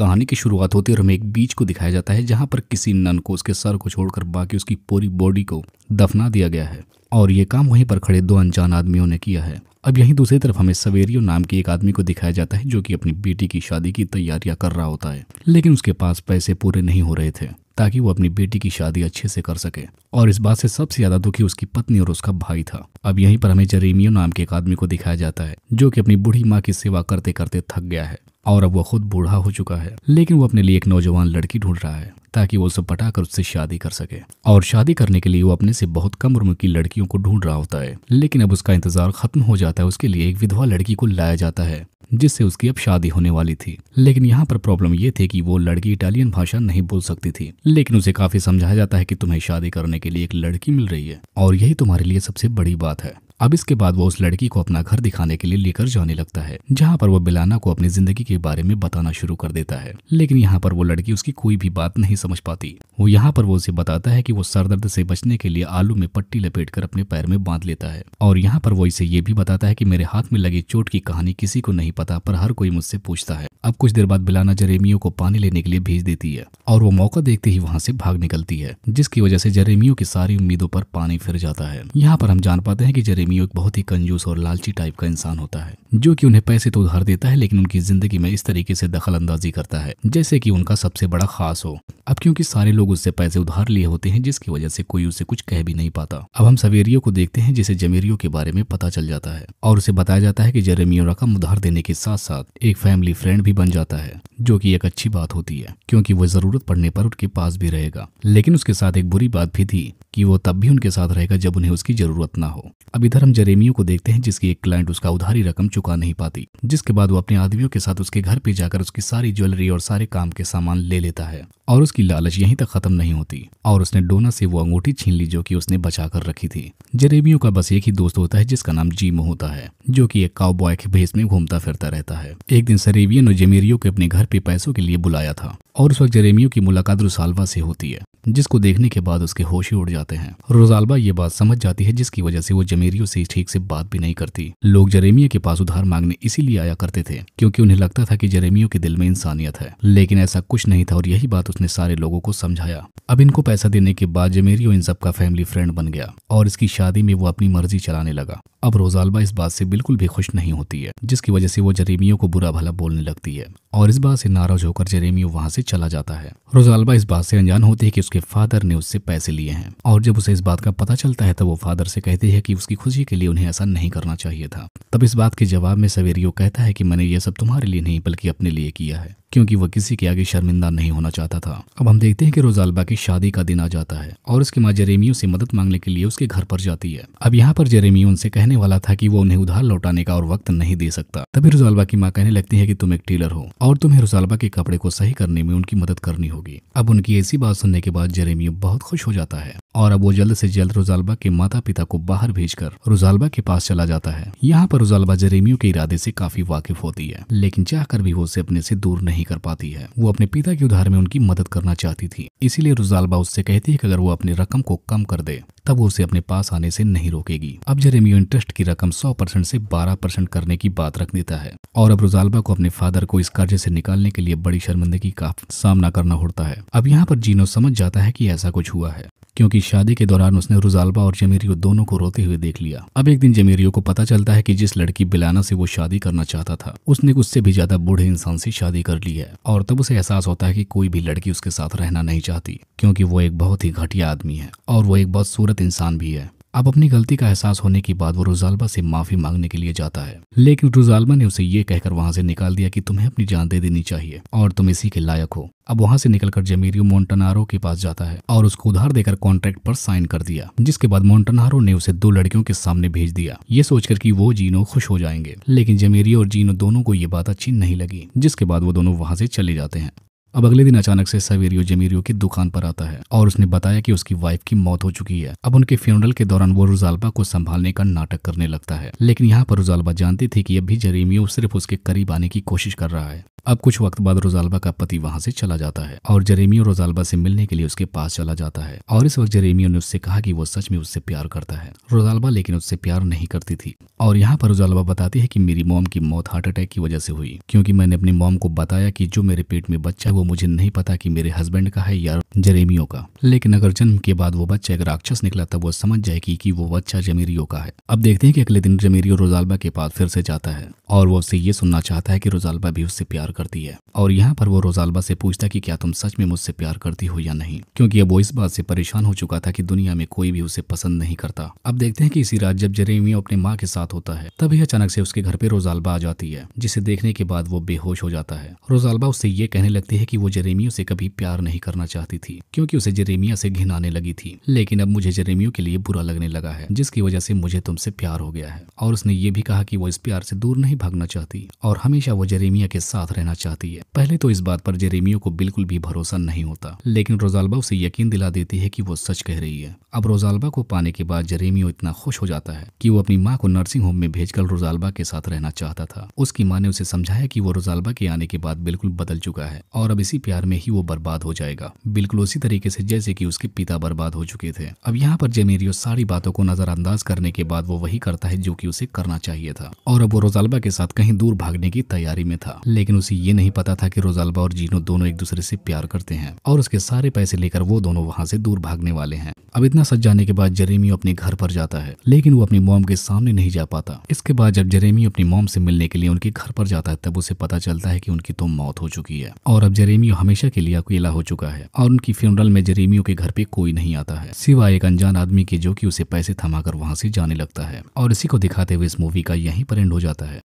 कहानी की शुरुआत होती है और हमें एक बीच को दिखाया जाता है जहाँ पर किसी नन को उसके सर को छोड़कर बाकी उसकी पूरी बॉडी को दफना दिया गया है और ये काम वहीं पर खड़े दो अनजान आदमियों ने किया है अब यहीं दूसरी तरफ हमें सवेरियो नाम के एक आदमी को दिखाया जाता है जो कि अपनी बेटी की शादी की तैयारियां कर रहा होता है लेकिन उसके पास पैसे पूरे नहीं हो रहे थे ताकि वो अपनी बेटी की शादी अच्छे से कर सके और इस बात से सबसे ज्यादा दुखी उसकी पत्नी और उसका भाई था अब यहीं पर हमें जरेमियो नाम के एक आदमी को दिखाया जाता है जो कि अपनी बूढ़ी माँ की सेवा करते करते थक गया है और अब वह खुद बूढ़ा हो चुका है लेकिन वो अपने लिए एक नौजवान लड़की ढूंढ रहा है ताकि वो उसे पटा कर उससे शादी कर सके और शादी करने के लिए वो अपने से बहुत कम उम्र की लड़कियों को ढूंढ रहा होता है लेकिन अब उसका इंतजार खत्म हो जाता है उसके लिए एक विधवा लड़की को लाया जाता है जिससे उसकी अब शादी होने वाली थी लेकिन यहाँ पर प्रॉब्लम ये थी कि वो लड़की इटालियन भाषा नहीं बोल सकती थी लेकिन उसे काफी समझाया जाता है कि तुम्हें शादी करने के लिए एक लड़की मिल रही है और यही तुम्हारे लिए सबसे बड़ी बात है अब इसके बाद वो उस लड़की को अपना घर दिखाने के लिए लेकर जाने लगता है जहाँ पर वो बिलाना को अपनी जिंदगी के बारे में बताना शुरू कर देता है लेकिन यहाँ पर वो लड़की उसकी कोई भी बात नहीं समझ पाती वो यहाँ पर वो उसे बताता है की वो सर दर्द से बचने के लिए आलू में पट्टी लपेट कर अपने पैर में बांध लेता है और यहाँ पर वो इसे ये भी बताता है की मेरे हाथ में लगी चोट की कहानी किसी को नहीं पता पर हर कोई मुझसे पूछता है अब कुछ देर बाद बिलाना जरेमियो को पानी लेने के लिए भेज देती है और वो मौका देखते ही वहाँ से भाग निकलती है जिसकी वजह से जरेमियो की सारी उम्मीदों पर पानी फिर जाता है यहाँ पर हम जान पाते हैं कि जरेमियो आदमी एक बहुत ही कंजूस और लालची टाइप का इंसान होता है जो कि उन्हें पैसे तो उधार देता है लेकिन उनकी जिंदगी में इस तरीके से दखल अंदाजी करता है जैसे कि उनका सबसे बड़ा खास हो अब क्योंकि सारे लोग उससे पैसे उधार लिए होते हैं जिसकी वजह से कोई उसे कुछ कह भी नहीं पाता अब हम सवेरियो को देखते हैं जिसे जमेरियो के बारे में पता चल जाता है और उसे बताया जाता है की जेरेमियो रकम उधार देने के साथ साथ एक फैमिली फ्रेंड भी बन जाता है जो की एक अच्छी बात होती है क्यूँकी वो जरूरत पड़ने पर उनके पास भी रहेगा लेकिन उसके साथ एक बुरी बात भी थी कि वो तब भी उनके साथ रहेगा जब उन्हें उसकी जरूरत ना हो अब इधर हम जरेमियो को देखते हैं जिसकी एक क्लाइंट उसका उधारी रकम चुका नहीं पाती जिसके बाद वो अपने आदमियों के साथ उसके घर पे जाकर उसकी सारी ज्वेलरी और सारे काम के सामान ले लेता है और उसकी लालच यहीं तक खत्म नहीं होती और उसने डोना से वो अंगूठी छीन ली जो कि उसने बचा कर रखी थी जरेबियों का बस एक ही दोस्त होता है जिसका नाम जीमो होता है जो कि एक बॉय के भेस में घूमता फिरता रहता है एक दिन सरेबियन और जेमेरियो को अपने घर पे पैसों के लिए बुलाया था और उस वक्त जरेमियो की मुलाकात रुसालवा से होती है जिसको देखने के बाद उसके होश ही उड़ जाते जाते हैं रोजालबा ये बात समझ जाती है जिसकी वजह से वो जमेरियों से ठीक से बात भी नहीं करती लोग जरेमिया के पास उधार मांगने इसीलिए आया करते थे क्योंकि उन्हें लगता था कि जरेमियों के दिल में इंसानियत है लेकिन ऐसा कुछ नहीं था और यही बात उसने सारे लोगों को समझाया अब इनको पैसा देने के बाद जमेरियो इन सबका फैमिली फ्रेंड बन गया और इसकी शादी में वो अपनी मर्जी चलाने लगा अब रोजालबा इस बात से बिल्कुल भी खुश नहीं होती है जिसकी वजह से वो जरेमियो को बुरा भला बोलने लगती है और इस बात से नाराज होकर जरेमियो वहाँ से चला जाता है रोजालबा इस बात से अनजान होती है कि उसके फादर ने उससे पैसे लिए हैं और जब उसे इस बात का पता चलता है तब वो फादर से कहती है कि उसकी खुशी के लिए उन्हें ऐसा नहीं करना चाहिए था तब इस बात के जवाब में सवेरियो कहता है कि मैंने ये सब तुम्हारे लिए नहीं बल्कि अपने लिए किया है क्योंकि वह किसी के आगे शर्मिंदा नहीं होना चाहता था अब हम देखते हैं कि रोजालबा की शादी का दिन आ जाता है और उसकी माँ जेरेमियो से मदद मांगने के लिए उसके घर पर जाती है अब यहाँ पर जेरेमियो उनसे कहने वाला था कि वो उन्हें उधार लौटाने का और वक्त नहीं दे सकता तभी रोजालबा की माँ कहने लगती है की तुम एक टेलर हो और तुम्हें रोजालबा के कपड़े को सही करने में उनकी मदद करनी होगी अब उनकी ऐसी बात सुनने के बाद जेरेमियो बहुत खुश हो जाता है और अब वो जल्द से जल्द रोजालबा के माता पिता को बाहर भेजकर रोजालबा के पास चला जाता है यहाँ पर रोजालबा जेरेमियो के इरादे से काफी वाकिफ होती है लेकिन चाहकर भी वो उसे अपने से दूर नहीं नहीं कर पाती है वो अपने पिता के उधार में उनकी मदद करना चाहती थी इसीलिए रुजालबा उससे कहती है कि अगर वो अपनी रकम को कम कर दे तब वो उसे अपने पास आने से नहीं रोकेगी अब जेरेमियो इंटरेस्ट की रकम 100 परसेंट से 12 परसेंट करने की बात रख देता है और अब रुजालबा को अपने फादर को इस कर्जे से निकालने के लिए बड़ी शर्मिंदगी का सामना करना होता है अब यहाँ पर जीनो समझ जाता है की ऐसा कुछ हुआ है क्योंकि शादी के दौरान उसने रुजालबा और जमेरियो दोनों को रोते हुए देख लिया अब एक दिन जमेरियो को पता चलता है कि जिस लड़की बिलाना से वो शादी करना चाहता था उसने उससे भी ज्यादा बूढ़े इंसान से शादी कर ली है और तब उसे एहसास होता है कि कोई भी लड़की उसके साथ रहना नहीं चाहती क्योंकि वो एक बहुत ही घटिया आदमी है और वो एक बहुत सूरत इंसान भी है अब अपनी गलती का एहसास होने के बाद वो रुजालबा से माफी मांगने के लिए जाता है लेकिन रुजालबा ने उसे ये कहकर वहां से निकाल दिया कि तुम्हें अपनी जान दे देनी चाहिए और तुम इसी के लायक हो अब वहां से निकलकर जमीरियो मोन्टनारो के पास जाता है और उसको उधार देकर कॉन्ट्रैक्ट पर साइन कर दिया जिसके बाद मोन्टनारो ने उसे दो लड़कियों के सामने भेज दिया ये सोचकर की वो जीनो खुश हो जाएंगे लेकिन जमीरियो और जीनो दोनों को ये बात अच्छी नहीं लगी जिसके बाद वो दोनों वहां से चले जाते हैं अब अगले दिन अचानक से सवेरियो जमीरियो की दुकान पर आता है और उसने बताया कि उसकी वाइफ की मौत हो चुकी है अब उनके फ्यूनरल के दौरान वो रुजालबा को संभालने का नाटक करने लगता है लेकिन यहाँ पर रुजालबा जानती थी कि अभी जरेमियो सिर्फ उसके करीब आने की कोशिश कर रहा है अब कुछ वक्त बाद रोजालबा का पति वहां से चला जाता है और जरेमियो रोजालबा से मिलने के लिए उसके पास चला जाता है और इस वक्त जरेमियो ने उससे कहा कि वो सच में उससे प्यार करता है रोजालबा लेकिन उससे प्यार नहीं करती थी और यहाँ पर रोजालबा बताती है कि मेरी मोम की मौत हार्ट अटैक की वजह से हुई क्योंकि मैंने अपनी मोम को बताया कि जो मेरे पेट में बच्चा है वो मुझे नहीं पता कि मेरे हस्बैंड का है या जरेमियो का लेकिन अगर जन्म के बाद वो बच्चा एक राक्षस निकला तब वो समझ जाएगी कि वो बच्चा जमीरियो का है अब देखते हैं कि अगले दिन जमीरियो रोजालबा के पास फिर से जाता है और वो उससे ये सुनना चाहता है कि रोजालबा भी उससे प्यार करती है और यहाँ पर वो रोजालबा से पूछता कि क्या तुम सच में मुझसे प्यार करती हो या नहीं क्योंकि अब वो इस बात से परेशान हो चुका था कि दुनिया में कोई भी उसे पसंद नहीं करता अब देखते हैं कि इसी रात जब जरेमियो अपने माँ के साथ होता है तभी अचानक से उसके घर पे रोजालबा आ जाती है जिसे देखने के बाद वो बेहोश हो जाता है रोजालबा उससे ये कहने लगती है कि वो जेरेमियो से कभी प्यार नहीं करना चाहती थी क्योंकि उसे जेरेमिया से घिनाने लगी थी लेकिन अब मुझे जेरेमियो के लिए बुरा लगने लगा है जिसकी वजह से मुझे तुमसे प्यार हो गया है और उसने ये भी कहा कि वो इस प्यार से दूर नहीं भागना चाहती और हमेशा वो जेरेमिया के साथ रहना चाहती है पहले तो इस बात पर जेरेमियो को बिल्कुल भी भरोसा नहीं होता लेकिन रोजालबा उसे यकीन दिला देती है की वो सच कह रही है अब रोजालबा को पाने के बाद जेरेमियो इतना खुश हो जाता है की वो अपनी माँ को नर्सिंग होम में भेजकर रोजालबा के साथ रहना चाहता था उसकी माँ ने उसे समझाया की वो रोजालबा के आने के बाद बिल्कुल बदल चुका है और अब इसी प्यार में ही वो बर्बाद हो जाएगा बिल्कुल उसी तरीके से जैसे कि उसके पिता बर्बाद हो चुके थे अब यहाँ पर जेनेरियो सारी बातों को नजरअंदाज करने के बाद वो वही करता है जो कि उसे करना चाहिए था और अब वो रोजालबा के साथ कहीं दूर भागने की तैयारी में था लेकिन उसे ये नहीं पता था की रोजालबा और जीनो दोनों एक दूसरे से प्यार करते हैं और उसके सारे पैसे लेकर वो दोनों वहाँ से दूर भागने वाले हैं अब इतना सच जाने के बाद जेरेमियो अपने घर पर जाता है लेकिन वो अपनी मोम के सामने नहीं जा पाता इसके बाद जब जेरेमियो अपनी मोम से मिलने के लिए उनके घर पर जाता है तब उसे पता चलता है की उनकी तो मौत हो चुकी है और अब जेरे जेरेमियो हमेशा के लिए अकेला हो चुका है और उनकी फ्यूनरल में जरेमियो के घर पे कोई नहीं आता है सिवाय एक अनजान आदमी के जो कि उसे पैसे थमाकर वहां से जाने लगता है और इसी को दिखाते हुए इस मूवी का यहीं पर एंड हो जाता है